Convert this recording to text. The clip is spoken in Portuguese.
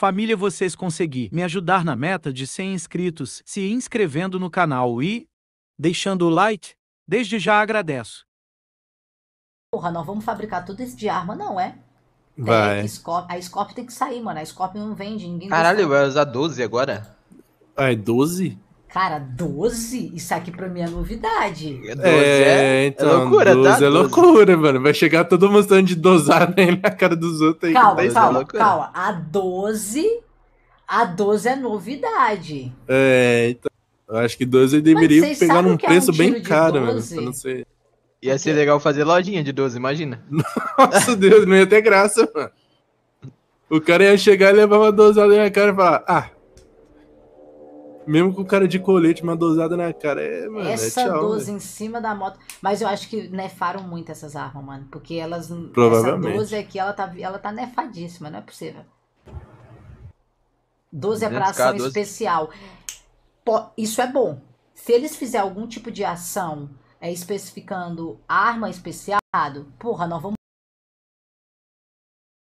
Família, vocês conseguir me ajudar na meta de 100 inscritos se inscrevendo no canal e deixando o like? Desde já agradeço. Porra, nós vamos fabricar tudo isso de arma, não é? é vai. É, Scorp... A Scorpion tem que sair, mano. A Scorpion não vende, ninguém. Caralho, vai usar 12 agora? Ah, é 12? Cara, 12? Isso aqui pra mim é novidade. É, é? É, é, então, é loucura, 12 tá? é loucura, mano. Vai chegar todo mundo mostrando de dosar nele na cara dos outros aí. Calma, calma, é calma. A 12. A 12 é novidade. É, então. Eu acho que 12 deveria pegar num é preço é um bem caro, mano. Eu não sei. Ia ser legal fazer lojinha de 12, imagina. Nossa Deus, não ia ter graça, mano. O cara ia chegar e levar uma dosada na cara e falar: Ah, mesmo com o cara de colete, uma dosada na cara. É, mano, é Essa é tchau, dose em cima da moto. Mas eu acho que nefaram muito essas armas, mano. Porque elas. Provavelmente. Essa 12 aqui, ela tá, ela tá nefadíssima, não é possível. 12 é pra ação 12. especial. Isso é bom. Se eles fizerem algum tipo de ação é, especificando arma especial, porra, nós vamos